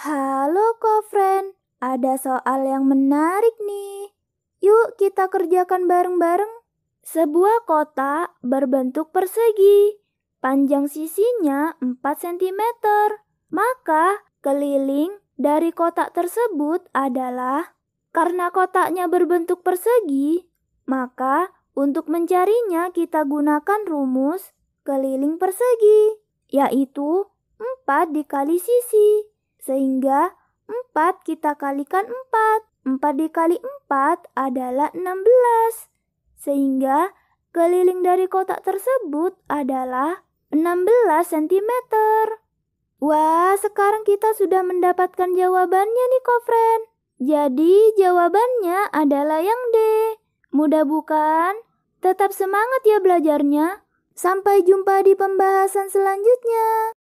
Halo kofren, ada soal yang menarik nih. Yuk kita kerjakan bareng-bareng. Sebuah kotak berbentuk persegi, panjang sisinya 4 cm. Maka keliling dari kotak tersebut adalah karena kotaknya berbentuk persegi, maka untuk mencarinya kita gunakan rumus keliling persegi, yaitu 4 dikali sisi sehingga 4 kita kalikan 4. 4 dikali 4 adalah 16. Sehingga keliling dari kotak tersebut adalah 16 cm. Wah, sekarang kita sudah mendapatkan jawabannya nih, kofren. Jadi, jawabannya adalah yang D. Mudah bukan? Tetap semangat ya belajarnya. Sampai jumpa di pembahasan selanjutnya.